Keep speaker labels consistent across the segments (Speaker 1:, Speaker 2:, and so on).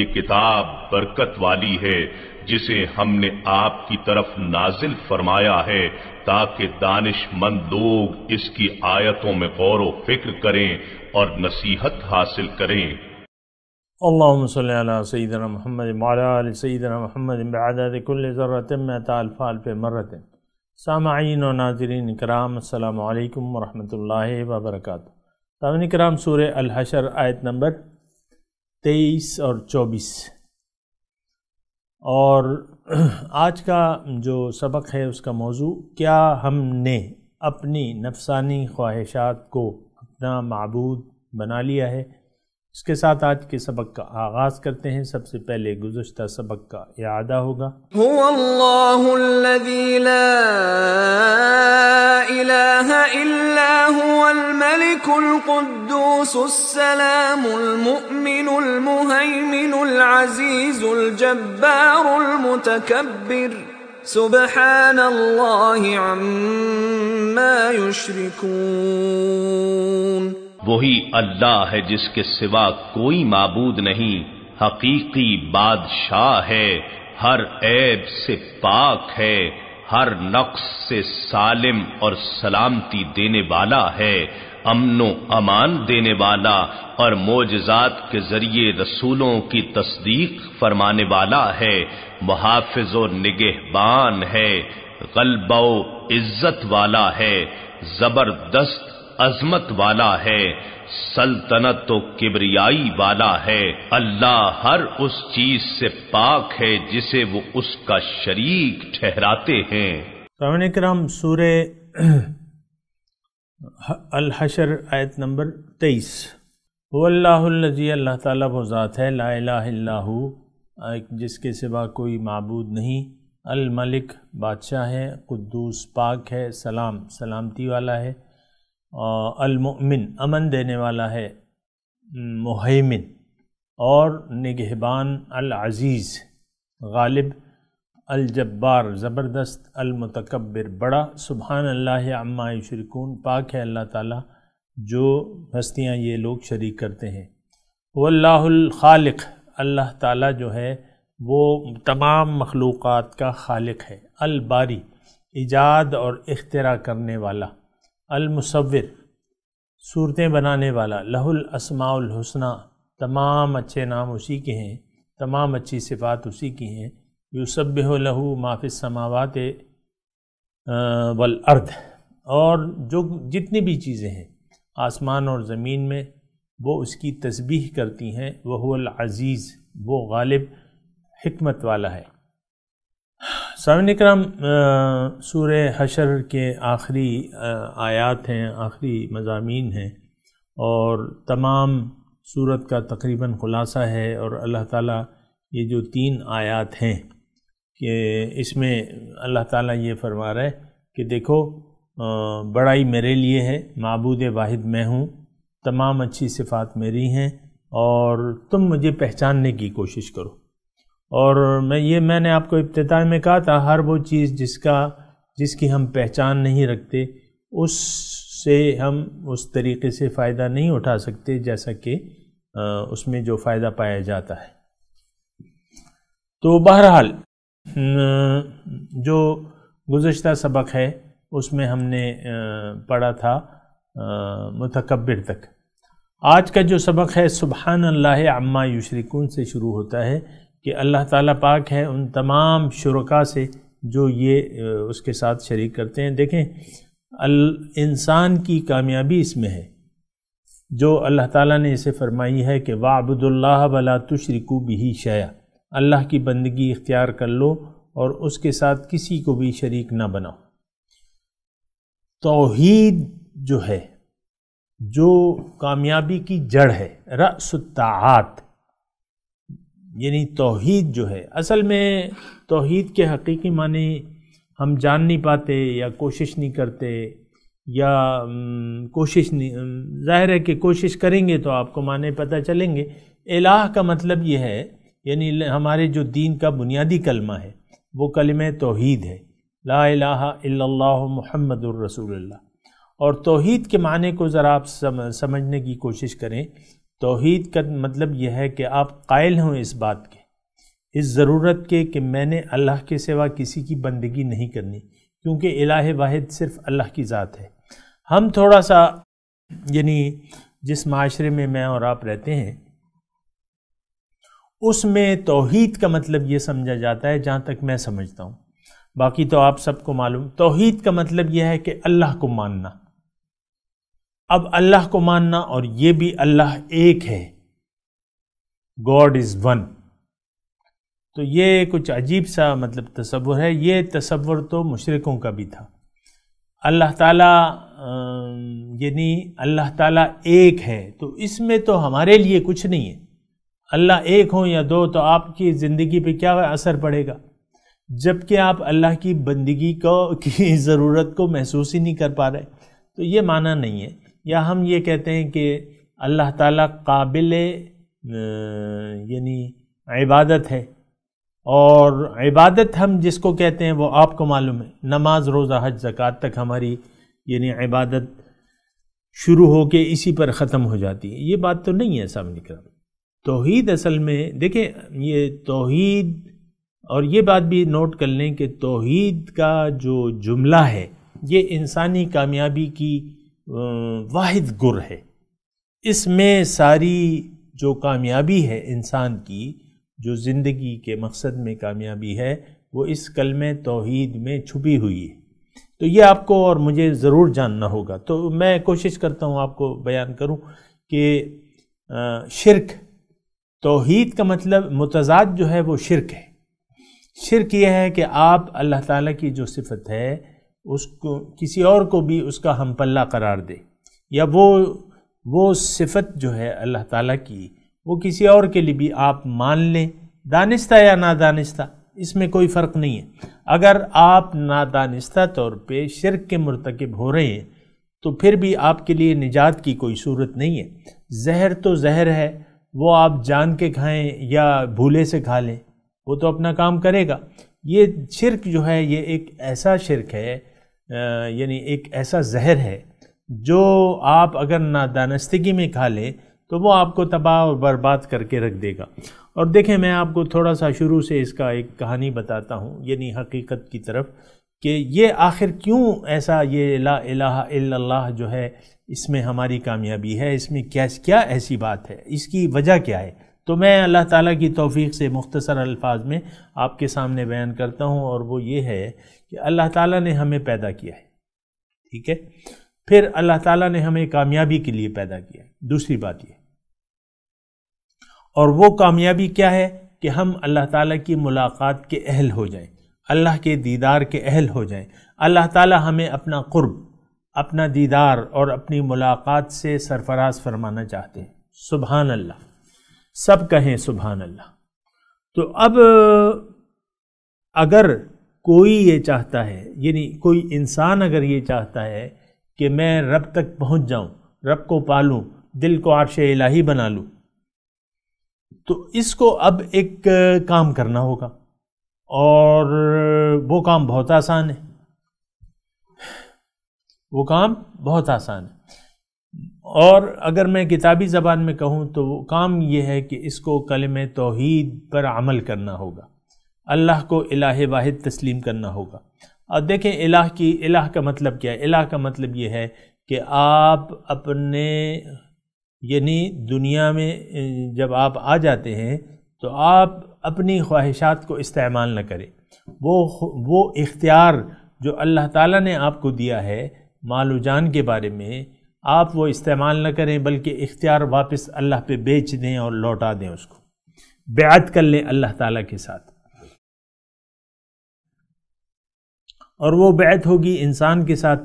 Speaker 1: یہ کتاب برکت والی ہے جسے ہم نے آپ کی طرف نازل فرمایا ہے تاکہ دانش مند لوگ اس کی آیتوں میں غور و فکر کریں اور نصیحت حاصل کریں اللہم صلی اللہ علیہ سیدنا محمد وعلیٰ علیہ سیدنا محمد بعدد کل ذرت میں تالفال پہ مرت سامعین و ناظرین کرام السلام علیکم ورحمت اللہ وبرکاتہ سامعین کرام سورہ الحشر آیت نمبر تیئیس اور چوبیس اور آج کا جو سبق ہے اس کا موضوع کیا ہم نے اپنی نفسانی خواہشات کو اپنا معبود بنا لیا ہے اس کے ساتھ آج کے سبق کا آغاز کرتے ہیں سب سے پہلے گزشتہ سبق کا اعادہ ہوگا هو اللہ الذي لا الہ الا هو الملك القدوس السلام المؤمن المهيمن العزيز الجبار المتكبر سبحان اللہ عما يشركون وہی اللہ ہے جس کے سوا کوئی معبود نہیں حقیقی بادشاہ ہے ہر عیب سے پاک ہے ہر نقص سے سالم اور سلامتی دینے والا ہے امن و امان دینے والا اور معجزات کے ذریعے رسولوں کی تصدیق فرمانے والا ہے محافظ و نگہبان ہے غلبہ و عزت والا ہے زبردست عظمت والا ہے سلطنت تو کبریائی والا ہے اللہ ہر اس چیز سے پاک ہے جسے وہ اس کا شریک ٹھہراتے ہیں کرام سورہ الحشر آیت نمبر تیئیس وہ اللہ الجی اللہ تعالیٰ وہ ذات ہے لا الہ جس کے سوا کوئی معبود نہیں الملک بادشاہ ہے قدوس پاک ہے سلام سلامتی والا ہے المؤمن امن دینے والا ہے مہیمن اور نگہبان العزیز غالب الجبار زبردست المتکبر بڑا سبحان اللہ عما شرکون پاک ہے اللہ تعالیٰ جو ہستیاں یہ لوگ شریک کرتے ہیں وہ اللہ الخالق اللہ تعالیٰ جو ہے وہ تمام مخلوقات کا خالق ہے الباری ایجاد اور اختراع کرنے والا المصور صورتیں بنانے والا لہ الاسماء الحسنہ تمام اچھے نام اسی کے ہیں تمام اچھی صفات اسی کی ہیں یوسب ہو لہو معاف سماوات والارض اور جو جتنی بھی چیزیں ہیں آسمان اور زمین میں وہ اس کی تصبیح کرتی ہیں وہ العزیز وہ غالب حکمت والا ہے ساون اکرام سورہ حشر کے آخری آیات ہیں آخری مضامین ہیں اور تمام صورت کا تقریباً خلاصہ ہے اور اللہ تعالیٰ یہ جو تین آیات ہیں کہ اس میں اللہ تعالیٰ یہ فرما رہا ہے کہ دیکھو بڑائی میرے لیے ہے معبود واحد میں ہوں تمام اچھی صفات میری ہیں اور تم مجھے پہچاننے کی کوشش کرو اور میں یہ میں نے آپ کو ابتداء میں کہا تھا ہر وہ چیز جس کا جس کی ہم پہچان نہیں رکھتے اس سے ہم اس طریقے سے فائدہ نہیں اٹھا سکتے جیسا کہ اس میں جو فائدہ پایا جاتا ہے تو بہرحال جو گزشتہ سبق ہے اس میں ہم نے پڑھا تھا متقبر تک آج کا جو سبق ہے سبحان اللہ عما یشرکون سے شروع ہوتا ہے کہ اللہ تعالیٰ پاک ہے ان تمام شرکا سے جو یہ اس کے ساتھ شریک کرتے ہیں دیکھیں انسان کی کامیابی اس میں ہے جو اللہ تعالیٰ نے اسے فرمائی ہے کہ واہ اللہ ولا تشرکو بھی شیا اللہ کی بندگی اختیار کر لو اور اس کے ساتھ کسی کو بھی شریک نہ بناؤ توحید جو ہے جو کامیابی کی جڑ ہے رأس سطاعت یعنی توحید جو ہے اصل میں توحید کے حقیقی معنی ہم جان نہیں پاتے یا کوشش نہیں کرتے یا کوشش نہیں ظاہر ہے کہ کوشش کریں گے تو آپ کو معنی پتہ چلیں گے الہ کا مطلب یہ ہے یعنی ہمارے جو دین کا بنیادی کلمہ ہے وہ کلمہ توحید ہے لا الہ الا اللہ محمد الرسول اللہ اور توحید کے معنی کو ذرا آپ سمجھنے کی کوشش کریں توحید کا مطلب یہ ہے کہ آپ قائل ہوں اس بات کے اس ضرورت کے کہ میں نے اللہ کے سوا کسی کی بندگی نہیں کرنی کیونکہ الہ واحد صرف اللہ کی ذات ہے ہم تھوڑا سا یعنی جس معاشرے میں میں اور آپ رہتے ہیں اس میں توحید کا مطلب یہ سمجھا جاتا ہے جہاں تک میں سمجھتا ہوں باقی تو آپ سب کو معلوم توحید کا مطلب یہ ہے کہ اللہ کو ماننا اب اللہ کو ماننا اور یہ بھی اللہ ایک ہے گوڈ از ون تو یہ کچھ عجیب سا مطلب تصور ہے یہ تصور تو مشرقوں کا بھی تھا اللہ تعالیٰ یعنی اللہ تعالیٰ ایک ہے تو اس میں تو ہمارے لیے کچھ نہیں ہے اللہ ایک ہوں یا دو تو آپ کی زندگی پہ کیا اثر پڑے گا جب کہ آپ اللہ کی بندگی کو کی ضرورت کو محسوس ہی نہیں کر پا رہے تو یہ معنی نہیں ہے یا ہم یہ کہتے ہیں کہ اللہ تعالیٰ قابل یعنی عبادت ہے اور عبادت ہم جس کو کہتے ہیں وہ آپ کو معلوم ہے نماز روزہ حج زکوٰۃ تک ہماری یعنی عبادت شروع ہو کے اسی پر ختم ہو جاتی ہے یہ بات تو نہیں ہے سامنے کرام توحید اصل میں دیکھیں یہ توحید اور یہ بات بھی نوٹ کر لیں کہ توحید کا جو جملہ ہے یہ انسانی کامیابی کی واحد گر ہے اس میں ساری جو کامیابی ہے انسان کی جو زندگی کے مقصد میں کامیابی ہے وہ اس کلمہ توحید میں چھپی ہوئی ہے تو یہ آپ کو اور مجھے ضرور جاننا ہوگا تو میں کوشش کرتا ہوں آپ کو بیان کروں کہ شرک توحید کا مطلب متضاد جو ہے وہ شرک ہے شرک یہ ہے کہ آپ اللہ تعالیٰ کی جو صفت ہے اس کو کسی اور کو بھی اس کا ہم پلہ قرار دے یا وہ وہ صفت جو ہے اللہ تعالیٰ کی وہ کسی اور کے لیے بھی آپ مان لیں دانستہ یا نادانستہ اس میں کوئی فرق نہیں ہے اگر آپ نادانستہ طور پہ شرک کے مرتکب ہو رہے ہیں تو پھر بھی آپ کے لیے نجات کی کوئی صورت نہیں ہے زہر تو زہر ہے وہ آپ جان کے کھائیں یا بھولے سے کھا لیں وہ تو اپنا کام کرے گا یہ شرک جو ہے یہ ایک ایسا شرک ہے یعنی ایک ایسا زہر ہے جو آپ اگر نادانستگی میں کھا لیں تو وہ آپ کو تباہ اور برباد کر کے رکھ دے گا اور دیکھیں میں آپ کو تھوڑا سا شروع سے اس کا ایک کہانی بتاتا ہوں یعنی حقیقت کی طرف کہ یہ آخر کیوں ایسا یہ لا الہ الا اللہ جو ہے اس میں ہماری کامیابی ہے اس میں کیا ایسی بات ہے اس کی وجہ کیا ہے تو میں اللہ تعالیٰ کی توفیق سے مختصر الفاظ میں آپ کے سامنے بیان کرتا ہوں اور وہ یہ ہے کہ اللہ تعالیٰ نے ہمیں پیدا کیا ہے ٹھیک ہے پھر اللہ تعالیٰ نے ہمیں کامیابی کے لیے پیدا کیا ہے دوسری بات یہ اور وہ کامیابی کیا ہے کہ ہم اللہ تعالیٰ کی ملاقات کے اہل ہو جائیں اللہ کے دیدار کے اہل ہو جائیں اللہ تعالیٰ ہمیں اپنا قرب اپنا دیدار اور اپنی ملاقات سے سرفراز فرمانا چاہتے ہیں سبحان اللہ سب کہیں سبحان اللہ تو اب اگر کوئی یہ چاہتا ہے یعنی کوئی انسان اگر یہ چاہتا ہے کہ میں رب تک پہنچ جاؤں رب کو پالوں دل کو عرش الہی بنا لوں تو اس کو اب ایک کام کرنا ہوگا اور وہ کام بہت آسان ہے وہ کام بہت آسان ہے اور اگر میں کتابی زبان میں کہوں تو وہ کام یہ ہے کہ اس کو کلم توحید پر عمل کرنا ہوگا اللہ کو الہ واحد تسلیم کرنا ہوگا اور دیکھیں الہ کی الہ کا مطلب کیا ہے الہ کا مطلب یہ ہے کہ آپ اپنے یعنی دنیا میں جب آپ آ جاتے ہیں تو آپ اپنی خواہشات کو استعمال نہ کریں وہ اختیار جو اللہ تعالیٰ نے آپ کو دیا ہے مال و جان کے بارے میں آپ وہ استعمال نہ کریں بلکہ اختیار واپس اللہ پہ بیچ دیں اور لوٹا دیں اس کو بیعت کر لیں اللہ تعالیٰ کے ساتھ اور وہ بیعت ہوگی انسان کے ساتھ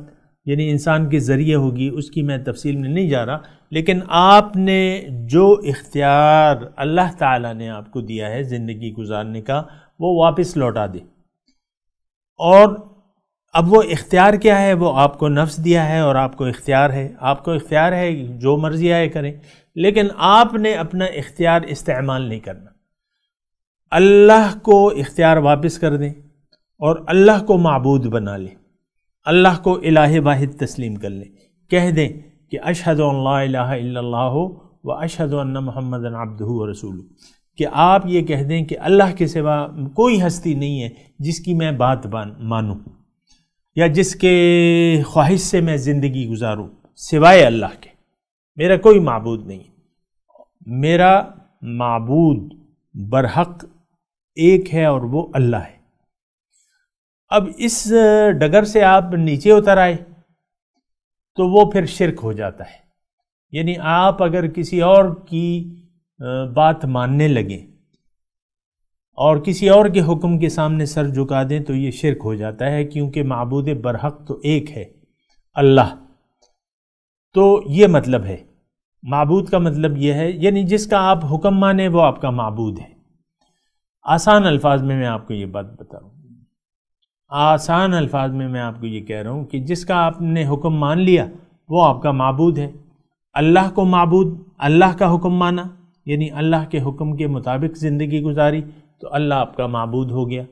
Speaker 1: یعنی انسان کے ذریعے ہوگی اس کی میں تفصیل میں نہیں جا رہا لیکن آپ نے جو اختیار اللہ تعالیٰ نے آپ کو دیا ہے زندگی گزارنے کا وہ واپس لوٹا دے اور اب وہ اختیار کیا ہے وہ آپ کو نفس دیا ہے اور آپ کو اختیار ہے آپ کو اختیار ہے جو مرضی آئے کریں لیکن آپ نے اپنا اختیار استعمال نہیں کرنا اللہ کو اختیار واپس کر دیں اور اللہ کو معبود بنا لے اللہ کو الہ واحد تسلیم کر لے کہہ دیں کہ ان اللہ الہ الا اللہ و اشہد ان محمد عبدہ و رسول کہ آپ یہ کہہ دیں کہ اللہ کے سوا کوئی ہستی نہیں ہے جس کی میں بات مانوں یا جس کے خواہش سے میں زندگی گزاروں سوائے اللہ کے میرا کوئی معبود نہیں میرا معبود برحق ایک ہے اور وہ اللہ ہے اب اس ڈگر سے آپ نیچے اتر آئے تو وہ پھر شرک ہو جاتا ہے یعنی آپ اگر کسی اور کی بات ماننے لگیں اور کسی اور کے حکم کے سامنے سر جھکا دیں تو یہ شرک ہو جاتا ہے کیونکہ معبود برحق تو ایک ہے اللہ تو یہ مطلب ہے معبود کا مطلب یہ ہے یعنی جس کا آپ حکم مانیں وہ آپ کا معبود ہے آسان الفاظ میں میں آپ کو یہ بات بتاؤں آسان الفاظ میں میں آپ کو یہ کہہ رہا ہوں کہ جس کا آپ نے حکم مان لیا وہ آپ کا معبود ہے اللہ کو معبود اللہ کا حکم مانا یعنی اللہ کے حکم کے مطابق زندگی گزاری تو اللہ آپ کا معبود ہو گیا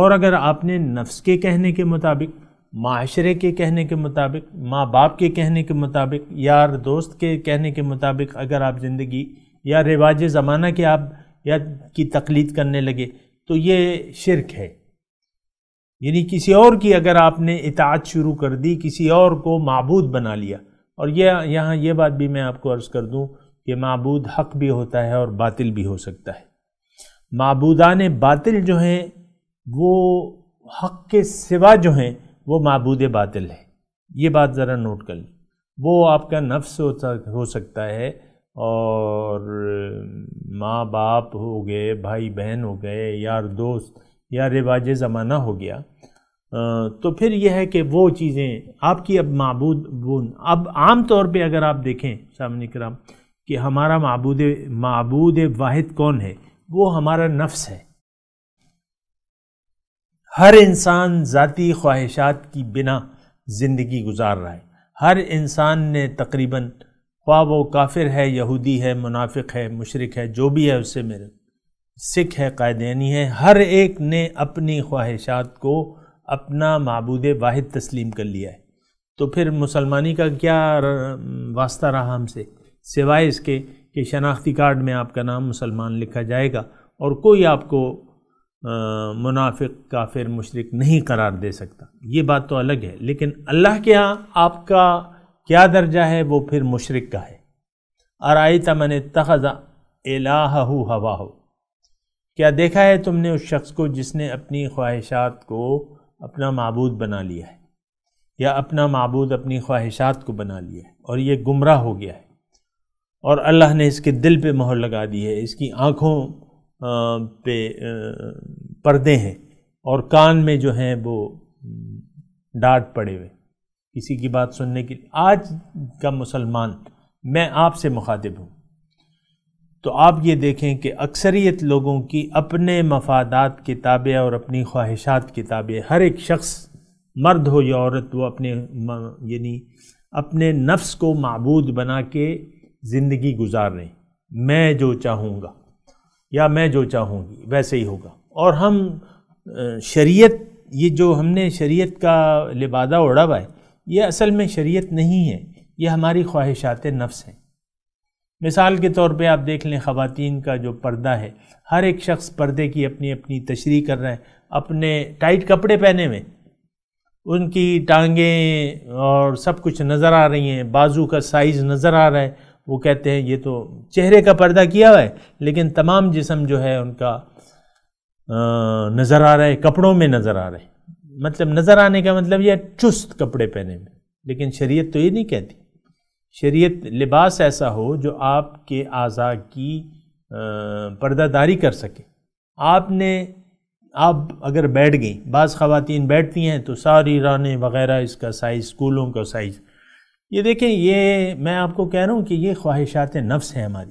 Speaker 1: اور اگر آپ نے نفس کے کہنے کے مطابق معاشرے کے کہنے کے مطابق ماں باپ کے کہنے کے مطابق یار دوست کے کہنے کے مطابق اگر آپ زندگی یا رواج زمانہ کے آپ یا کی تقلید کرنے لگے تو یہ شرک ہے یعنی کسی اور کی اگر آپ نے اطاعت شروع کر دی کسی اور کو معبود بنا لیا اور یہاں یہ بات بھی میں آپ کو عرض کر دوں کہ معبود حق بھی ہوتا ہے اور باطل بھی ہو سکتا ہے معبودان باطل جو ہیں وہ حق کے سوا جو ہیں وہ معبود باطل ہے یہ بات ذرا نوٹ کر لیں وہ آپ کا نفس ہو سکتا ہے اور ماں باپ ہو گئے بھائی بہن ہو گئے یار دوست یا رواج زمانہ ہو گیا تو پھر یہ ہے کہ وہ چیزیں آپ کی اب معبود اب عام طور پہ اگر آپ دیکھیں سامنے کرام کہ ہمارا معبود معبود واحد کون ہے وہ ہمارا نفس ہے ہر انسان ذاتی خواہشات کی بنا زندگی گزار رہا ہے ہر انسان نے تقریباً خواہ وہ کافر ہے یہودی ہے منافق ہے مشرق ہے جو بھی ہے اس سے میرے سکھ ہے قائدینی ہے ہر ایک نے اپنی خواہشات کو اپنا معبود واحد تسلیم کر لیا ہے تو پھر مسلمانی کا کیا واسطہ رہا ہم سے سوائے اس کے کہ شناختی کارڈ میں آپ کا نام مسلمان لکھا جائے گا اور کوئی آپ کو منافق کافر مشرق نہیں قرار دے سکتا یہ بات تو الگ ہے لیکن اللہ کے ہاں آپ کا کیا درجہ ہے وہ پھر مشرق کا ہے آرائی تمن تخذ الہ ہو ہوا ہو کیا دیکھا ہے تم نے اس شخص کو جس نے اپنی خواہشات کو اپنا معبود بنا لیا ہے یا اپنا معبود اپنی خواہشات کو بنا لیا ہے اور یہ گمراہ ہو گیا ہے اور اللہ نے اس کے دل پہ مہر لگا دی ہے اس کی آنکھوں پہ پردے ہیں اور کان میں جو ہیں وہ ڈانٹ پڑے ہوئے کسی کی بات سننے کی آج کا مسلمان میں آپ سے مخاطب ہوں تو آپ یہ دیکھیں کہ اکثریت لوگوں کی اپنے مفادات کے تابع اور اپنی خواہشات کے تابع ہر ایک شخص مرد ہو یا عورت وہ اپنے یعنی اپنے نفس کو معبود بنا کے زندگی گزار رہے ہیں میں جو چاہوں گا یا میں جو چاہوں گی ویسے ہی ہوگا اور ہم شریعت یہ جو ہم نے شریعت کا لبادہ اڑا ہوا ہے یہ اصل میں شریعت نہیں ہے یہ ہماری خواہشات نفس ہیں مثال کے طور پہ آپ دیکھ لیں خواتین کا جو پردہ ہے ہر ایک شخص پردے کی اپنی اپنی تشریح کر رہا ہے اپنے ٹائٹ کپڑے پہنے میں ان کی ٹانگیں اور سب کچھ نظر آ رہی ہیں بازو کا سائز نظر آ رہا ہے وہ کہتے ہیں یہ تو چہرے کا پردہ کیا ہوا ہے لیکن تمام جسم جو ہے ان کا نظر آ رہا ہے کپڑوں میں نظر آ رہے مطلب نظر آنے کا مطلب یہ چست کپڑے پہنے میں لیکن شریعت تو یہ نہیں کہتی شریعت لباس ایسا ہو جو آپ کے اعضاء کی پردہ داری کر سکے آپ نے آپ اگر بیٹھ گئیں بعض خواتین بیٹھتی ہیں تو ساری رانیں وغیرہ اس کا سائز اسکولوں کا سائز یہ دیکھیں یہ میں آپ کو کہہ رہا ہوں کہ یہ خواہشات نفس ہیں ہماری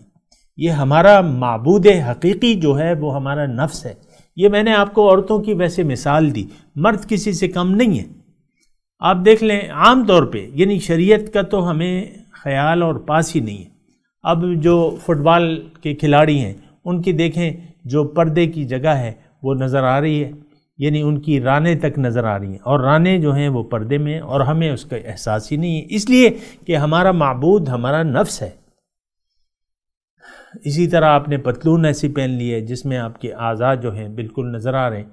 Speaker 1: یہ ہمارا معبود حقیقی جو ہے وہ ہمارا نفس ہے یہ میں نے آپ کو عورتوں کی ویسے مثال دی مرد کسی سے کم نہیں ہے آپ دیکھ لیں عام طور پہ یعنی شریعت کا تو ہمیں خیال اور پاس ہی نہیں ہے اب جو فٹ بال کے کھلاڑی ہیں ان کی دیکھیں جو پردے کی جگہ ہے وہ نظر آ رہی ہے یعنی ان کی رانے تک نظر آ رہی ہیں اور رانیں جو ہیں وہ پردے میں اور ہمیں اس کا احساس ہی نہیں ہے اس لیے کہ ہمارا معبود ہمارا نفس ہے اسی طرح آپ نے پتلون ایسی پہن لی ہے جس میں آپ کے اعضاء جو ہیں بالکل نظر آ رہے ہیں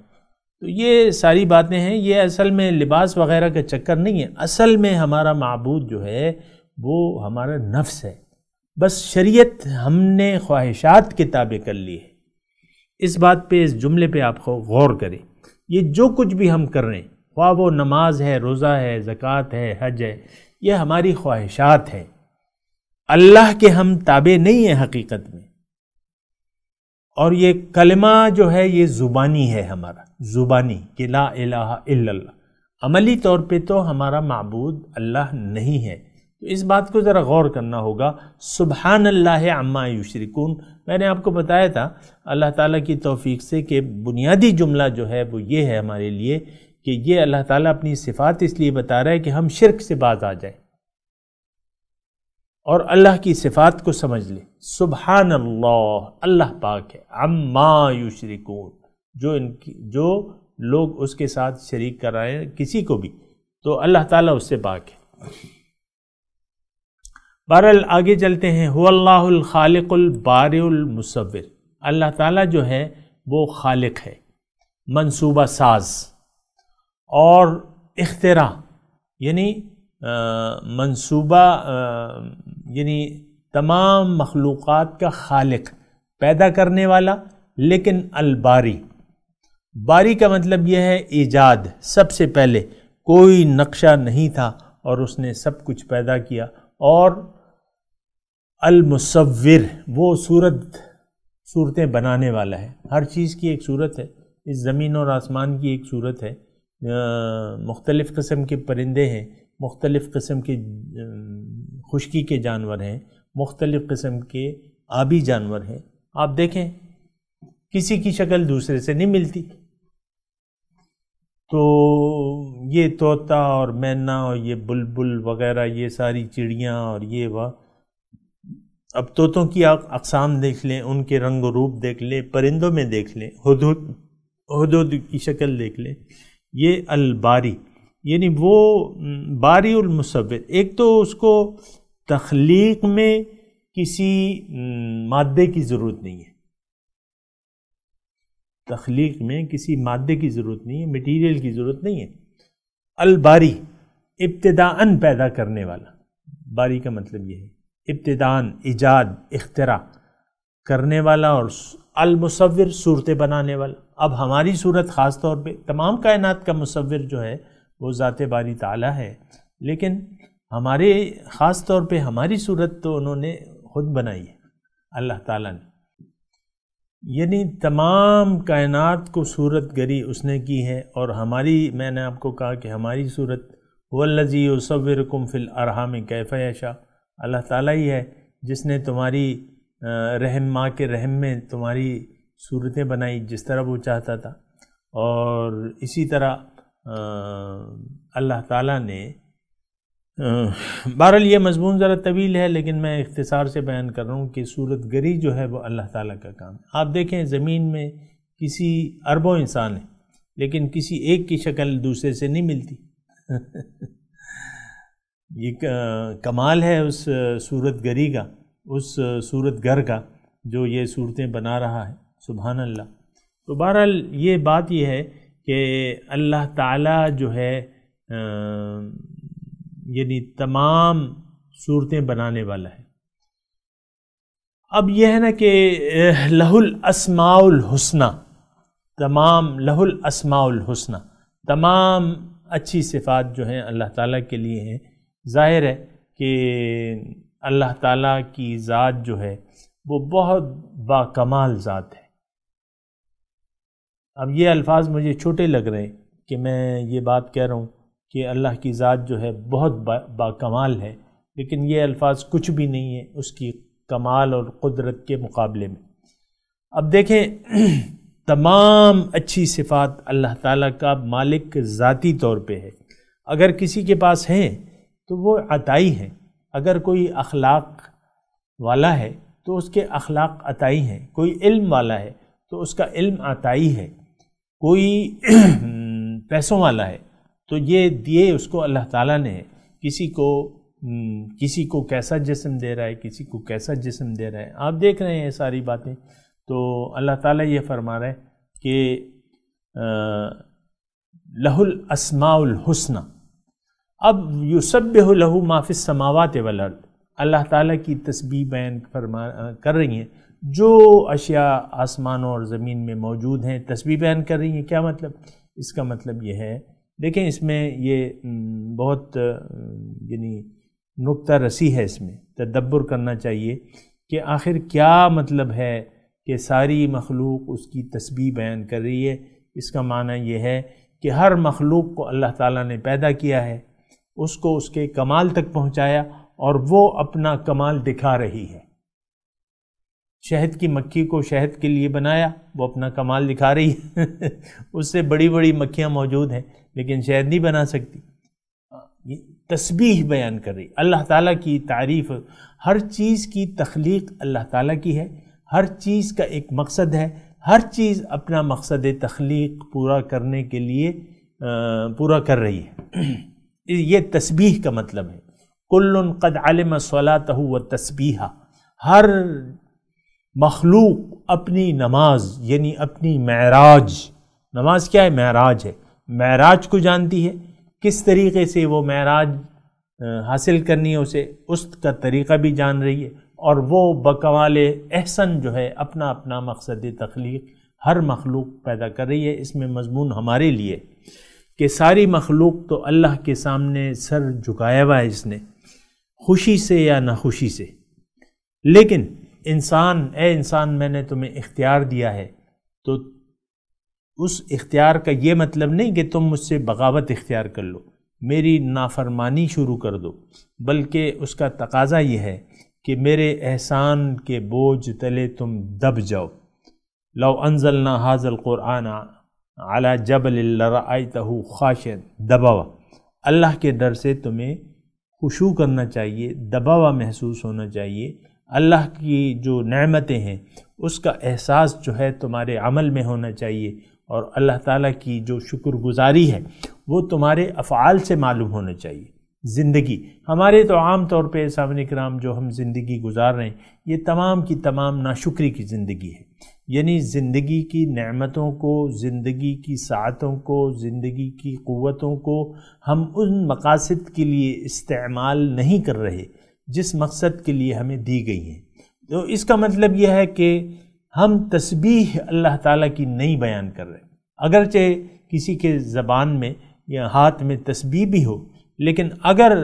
Speaker 1: تو یہ ساری باتیں ہیں یہ اصل میں لباس وغیرہ کا چکر نہیں ہے اصل میں ہمارا معبود جو ہے وہ ہمارا نفس ہے بس شریعت ہم نے خواہشات کے تابع کر لی ہے اس بات پہ اس جملے پہ آپ کو غور کریں یہ جو کچھ بھی ہم کر رہے ہیں خواہ وہ نماز ہے روزہ ہے زکوٰۃ ہے حج ہے یہ ہماری خواہشات ہیں اللہ کے ہم تابع نہیں ہیں حقیقت میں اور یہ کلمہ جو ہے یہ زبانی ہے ہمارا زبانی کہ لا الہ الا اللہ عملی طور پہ تو ہمارا معبود اللہ نہیں ہے اس بات کو ذرا غور کرنا ہوگا سبحان اللہ عما یشرکون میں نے آپ کو بتایا تھا اللہ تعالیٰ کی توفیق سے کہ بنیادی جملہ جو ہے وہ یہ ہے ہمارے لیے کہ یہ اللہ تعالیٰ اپنی صفات اس لیے بتا رہا ہے کہ ہم شرک سے باز آ جائیں اور اللہ کی صفات کو سمجھ لے سبحان اللہ اللہ پاک ہے اما یشرکون جو ان کی جو لوگ اس کے ساتھ شریک کر رہے ہیں کسی کو بھی تو اللہ تعالیٰ اس سے پاک ہے بہرحال آگے چلتے ہیں ہو اللہ الخالق البار المصور اللہ تعالیٰ جو ہے وہ خالق ہے منصوبہ ساز اور اختراع یعنی منصوبہ یعنی تمام مخلوقات کا خالق پیدا کرنے والا لیکن الباری باری کا مطلب یہ ہے ایجاد سب سے پہلے کوئی نقشہ نہیں تھا اور اس نے سب کچھ پیدا کیا اور المصور وہ صورت صورتیں بنانے والا ہے ہر چیز کی ایک صورت ہے اس زمین اور آسمان کی ایک صورت ہے مختلف قسم کے پرندے ہیں مختلف قسم کے خشکی کے جانور ہیں مختلف قسم کے آبی جانور ہیں آپ دیکھیں کسی کی شکل دوسرے سے نہیں ملتی تو یہ طوطا اور مینا اور یہ بلبل وغیرہ یہ ساری چڑیاں اور یہ وہ اب طوطوں کی اقسام دیکھ لیں ان کے رنگ و روپ دیکھ لیں پرندوں میں دیکھ لیں حدود حدود کی شکل دیکھ لیں یہ الباری یعنی وہ باری المصور ایک تو اس کو تخلیق میں کسی مادے کی ضرورت نہیں ہے تخلیق میں کسی مادے کی ضرورت نہیں ہے مٹیریل کی ضرورت نہیں ہے الباری ابتدا ان پیدا کرنے والا باری کا مطلب یہ ہے ابتدا ایجاد اختراع کرنے والا اور المصور صورتیں بنانے والا اب ہماری صورت خاص طور پہ تمام کائنات کا مصور جو ہے وہ ذات باری تعالیٰ ہے لیکن ہمارے خاص طور پہ ہماری صورت تو انہوں نے خود بنائی ہے اللہ تعالیٰ نے یعنی تمام کائنات کو صورت گری اس نے کی ہے اور ہماری میں نے آپ کو کہا کہ ہماری صورت و لذیح فی الارحام فل ارحمِ کیف یشا اللہ تعالیٰ ہی ہے جس نے تمہاری رحم ماں کے رحم میں تمہاری صورتیں بنائی جس طرح وہ چاہتا تھا اور اسی طرح اللہ تعالیٰ نے بہرحال یہ مضمون ذرا طویل ہے لیکن میں اختصار سے بیان کر رہا ہوں کہ صورت گری جو ہے وہ اللہ تعالیٰ کا کام ہے آپ دیکھیں زمین میں کسی اربوں انسان ہیں لیکن کسی ایک کی شکل دوسرے سے نہیں ملتی یہ کمال ہے اس صورت گری کا اس صورت گر کا جو یہ صورتیں بنا رہا ہے سبحان اللہ تو بہرحال یہ بات یہ ہے کہ اللہ تعالیٰ جو ہے یعنی تمام صورتیں بنانے والا ہے اب یہ ہے نا کہ لہ الاسماء الحسنہ تمام لہ الاسماء الحسنہ تمام اچھی صفات جو ہیں اللہ تعالیٰ کے لیے ہیں ظاہر ہے کہ اللہ تعالیٰ کی ذات جو ہے وہ بہت باکمال ذات ہے اب یہ الفاظ مجھے چھوٹے لگ رہے کہ میں یہ بات کہہ رہا ہوں کہ اللہ کی ذات جو ہے بہت باکمال ہے لیکن یہ الفاظ کچھ بھی نہیں ہے اس کی کمال اور قدرت کے مقابلے میں اب دیکھیں تمام اچھی صفات اللہ تعالیٰ کا مالک ذاتی طور پہ ہے اگر کسی کے پاس ہیں تو وہ عطائی ہیں اگر کوئی اخلاق والا ہے تو اس کے اخلاق عطائی ہیں کوئی علم والا ہے تو اس کا علم عطائی ہے کوئی پیسوں والا ہے تو یہ دیے اس کو اللہ تعالیٰ نے کسی کو کسی کو کیسا جسم دے رہا ہے کسی کو کیسا جسم دے رہا ہے آپ دیکھ رہے ہیں یہ ساری باتیں تو اللہ تعالیٰ یہ فرما رہے کہ لہ الاسماء الحسن اب يُسَبِّهُ لَهُ مَا فِي السَّمَاوَاتِ وَالْأَرْضِ اللہ تعالیٰ کی تسبیح بیان فرما کر رہی ہیں جو اشیاء آسمانوں اور زمین میں موجود ہیں تسبیح بیان کر رہی ہیں کیا مطلب اس کا مطلب یہ ہے دیکھیں اس میں یہ بہت یعنی نقطہ رسی ہے اس میں تدبر کرنا چاہیے کہ آخر کیا مطلب ہے کہ ساری مخلوق اس کی تسبیح بیان کر رہی ہے اس کا معنی یہ ہے کہ ہر مخلوق کو اللہ تعالیٰ نے پیدا کیا ہے اس کو اس کے کمال تک پہنچایا اور وہ اپنا کمال دکھا رہی ہے شہد کی مکھی کو شہد کے لیے بنایا وہ اپنا کمال دکھا رہی ہے اس سے بڑی بڑی مکھیاں موجود ہیں لیکن شہد نہیں بنا سکتی تسبیح بیان کر رہی اللہ تعالیٰ کی تعریف ہر چیز کی تخلیق اللہ تعالیٰ کی ہے ہر چیز کا ایک مقصد ہے ہر چیز اپنا مقصد تخلیق پورا کرنے کے لیے پورا کر رہی ہے یہ تسبیح کا مطلب ہے کل قد علم صلاته و تسبیحہ ہر مخلوق اپنی نماز یعنی اپنی معراج نماز کیا ہے معراج ہے معراج کو جانتی ہے کس طریقے سے وہ معراج حاصل کرنی ہے اسے اس کا طریقہ بھی جان رہی ہے اور وہ بکوال احسن جو ہے اپنا اپنا مقصد تخلیق ہر مخلوق پیدا کر رہی ہے اس میں مضمون ہمارے لیے کہ ساری مخلوق تو اللہ کے سامنے سر جھکایا ہوا ہے اس نے خوشی سے یا ناخوشی سے لیکن انسان اے انسان میں نے تمہیں اختیار دیا ہے تو اس اختیار کا یہ مطلب نہیں کہ تم مجھ سے بغاوت اختیار کر لو میری نافرمانی شروع کر دو بلکہ اس کا تقاضا یہ ہے کہ میرے احسان کے بوجھ تلے تم دب جاؤ لو انزلنا حاض حاضل قرآنہ اعلیٰ جب خواش دباوا اللہ کے ڈر سے تمہیں خشو کرنا چاہیے دباوا محسوس ہونا چاہیے اللہ کی جو نعمتیں ہیں اس کا احساس جو ہے تمہارے عمل میں ہونا چاہیے اور اللہ تعالیٰ کی جو شکر گزاری ہے وہ تمہارے افعال سے معلوم ہونا چاہیے زندگی ہمارے تو عام طور پہ سامنے کرام جو ہم زندگی گزار رہے ہیں یہ تمام کی تمام ناشکری کی زندگی ہے یعنی زندگی کی نعمتوں کو زندگی کی ساعتوں کو زندگی کی قوتوں کو ہم ان مقاصد کے لیے استعمال نہیں کر رہے جس مقصد کے لیے ہمیں دی گئی ہیں تو اس کا مطلب یہ ہے کہ ہم تسبیح اللہ تعالیٰ کی نہیں بیان کر رہے ہیں اگرچہ کسی کے زبان میں یا ہاتھ میں تسبیح بھی ہو لیکن اگر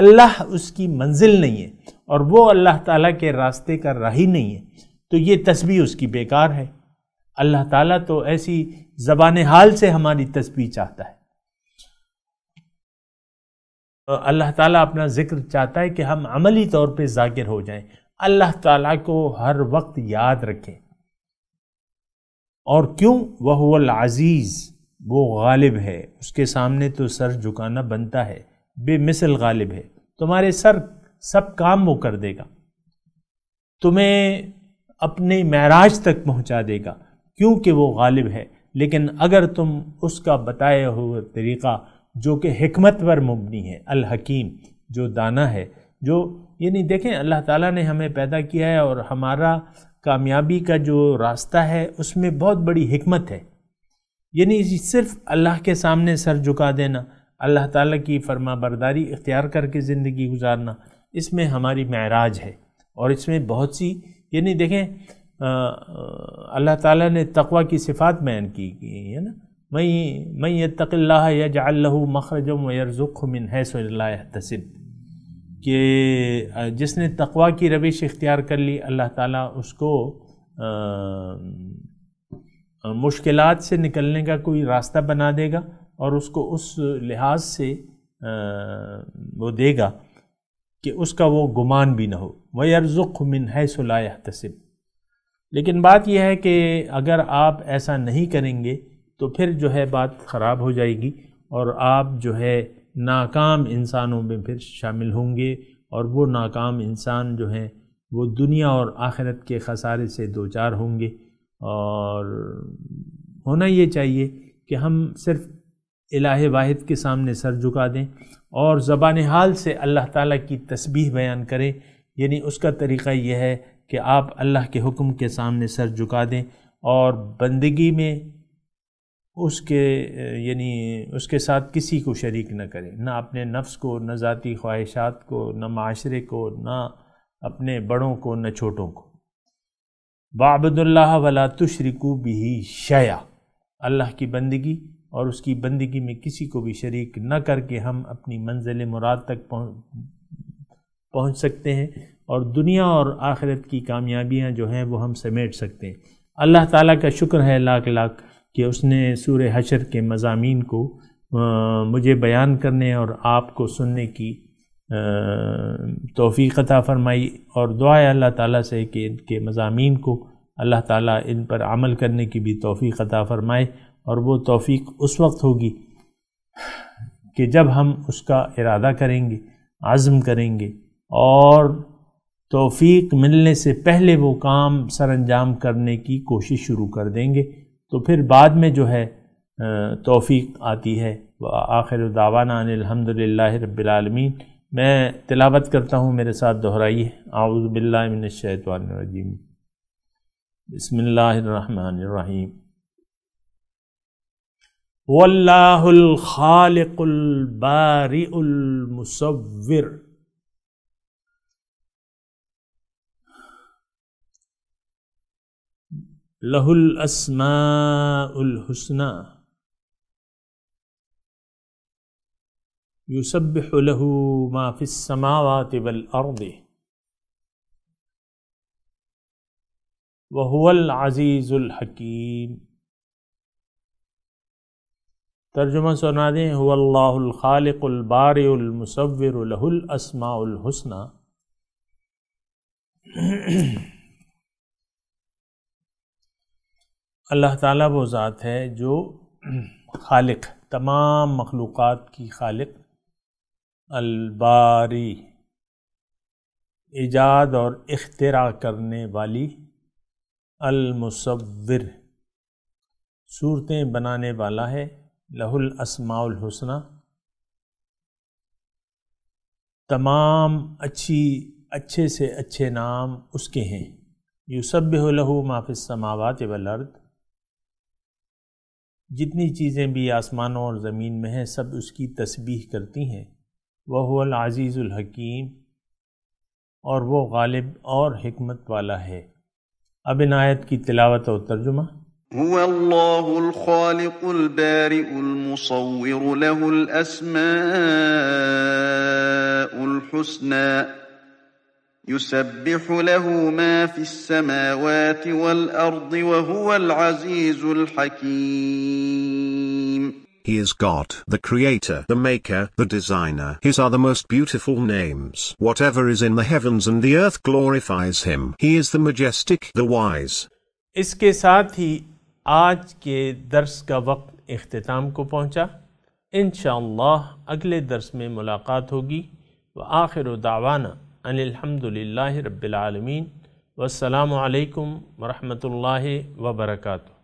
Speaker 1: اللہ اس کی منزل نہیں ہے اور وہ اللہ تعالیٰ کے راستے کا راہی نہیں ہے تو یہ تسبیح اس کی بیکار ہے اللہ تعالیٰ تو ایسی زبان حال سے ہماری تسبیح چاہتا ہے اللہ تعالیٰ اپنا ذکر چاہتا ہے کہ ہم عملی طور پہ ذاکر ہو جائیں اللہ تعالیٰ کو ہر وقت یاد رکھیں اور کیوں وہ العزیز وہ غالب ہے اس کے سامنے تو سر جھکانا بنتا ہے بے مثل غالب ہے تمہارے سر سب کام وہ کر دے گا تمہیں اپنے معراج تک پہنچا دے گا کیونکہ وہ غالب ہے لیکن اگر تم اس کا بتایا ہوا طریقہ جو کہ حکمت پر مبنی ہے الحکیم جو دانا ہے جو یعنی دیکھیں اللہ تعالیٰ نے ہمیں پیدا کیا ہے اور ہمارا کامیابی کا جو راستہ ہے اس میں بہت بڑی حکمت ہے یعنی صرف اللہ کے سامنے سر جھکا دینا اللہ تعالیٰ کی فرما برداری اختیار کر کے زندگی گزارنا اس میں ہماری معراج ہے اور اس میں بہت سی یعنی دیکھیں اللہ تعالیٰ نے تقوی کی صفات بیان کی میں میں یتقل یا جا اللہ مخرجم و یر ذکمن ہے صلی اللّہ تسم کہ جس نے تقوا کی روش اختیار کر لی اللہ تعالیٰ اس کو مشکلات سے نکلنے کا کوئی راستہ بنا دے گا اور اس کو اس لحاظ سے وہ دے گا کہ اس کا وہ گمان بھی نہ ہو وَيَرْزُقْهُ ہے حَيْسُ الحت تسم لیکن بات یہ ہے کہ اگر آپ ایسا نہیں کریں گے تو پھر جو ہے بات خراب ہو جائے گی اور آپ جو ہے ناکام انسانوں میں پھر شامل ہوں گے اور وہ ناکام انسان جو ہیں وہ دنیا اور آخرت کے خسارے سے دوچار ہوں گے اور ہونا یہ چاہیے کہ ہم صرف الہ واحد کے سامنے سر جھکا دیں اور زبان حال سے اللہ تعالیٰ کی تسبیح بیان کریں یعنی اس کا طریقہ یہ ہے کہ آپ اللہ کے حکم کے سامنے سر جھکا دیں اور بندگی میں اس کے یعنی اس کے ساتھ کسی کو شریک نہ کریں نہ اپنے نفس کو نہ ذاتی خواہشات کو نہ معاشرے کو نہ اپنے بڑوں کو نہ چھوٹوں کو بابد اللہ ولا تشرکو بھی شیا اللہ کی بندگی اور اس کی بندگی میں کسی کو بھی شریک نہ کر کے ہم اپنی منزل مراد تک پہنچ پہنچ سکتے ہیں اور دنیا اور آخرت کی کامیابیاں جو ہیں وہ ہم سمیٹ سکتے ہیں اللہ تعالیٰ کا شکر ہے لاکھ لاکھ کہ اس نے سور حشر کے مضامین کو مجھے بیان کرنے اور آپ کو سننے کی توفیق عطا فرمائی اور دعا ہے اللہ تعالیٰ سے کہ ان کے مضامین کو اللہ تعالیٰ ان پر عمل کرنے کی بھی توفیق عطا فرمائے اور وہ توفیق اس وقت ہوگی کہ جب ہم اس کا ارادہ کریں گے عزم کریں گے اور توفیق ملنے سے پہلے وہ کام سر انجام کرنے کی کوشش شروع کر دیں گے تو پھر بعد میں جو ہے توفیق آتی ہے آخر دعوانا الحمد للہ رب العالمین میں تلاوت کرتا ہوں میرے ساتھ دہرائیے الشیطان الرجیم بسم اللہ الرحمن الرحیم واللہ الخالق البارئ المصور له الأسماء الحسنى يسبح له ما في السماوات والأرض وهو العزيز الحكيم ترجمہ سنا دیں هو الله الخالق البارئ المصور له الأسماء الحسنى اللہ تعالیٰ وہ ذات ہے جو خالق تمام مخلوقات کی خالق الباری ایجاد اور اختراع کرنے والی المصور صورتیں بنانے والا ہے لہ الاسماء الحسنہ تمام اچھی اچھے سے اچھے نام اس کے ہیں یوسب لہو ما لہو مافِ سماوات ولرد جتنی چیزیں بھی آسمانوں اور زمین میں ہیں سب اس کی تسبیح کرتی ہیں العزیز الحکیم اور وہ غالب اور حکمت والا ہے اب آیت کی تلاوت اور ترجمہ الخالق البارئ المصور يسبح له ما في السماوات والأرض وهو العزيز الحكيم He is God, the Creator, the Maker, the Designer. His are the most beautiful names. Whatever is in the heavens and the earth glorifies Him. He is the majestic, the wise. इसके साथ ही आज के दर्स का वक्त इख्तिताम को पहुंचा इन अगले दर्स में मुलाकात होगी व आखिर दावाना الحمد للہ رب العالمین والسلام علیکم ورحمۃ اللہ وبرکاتہ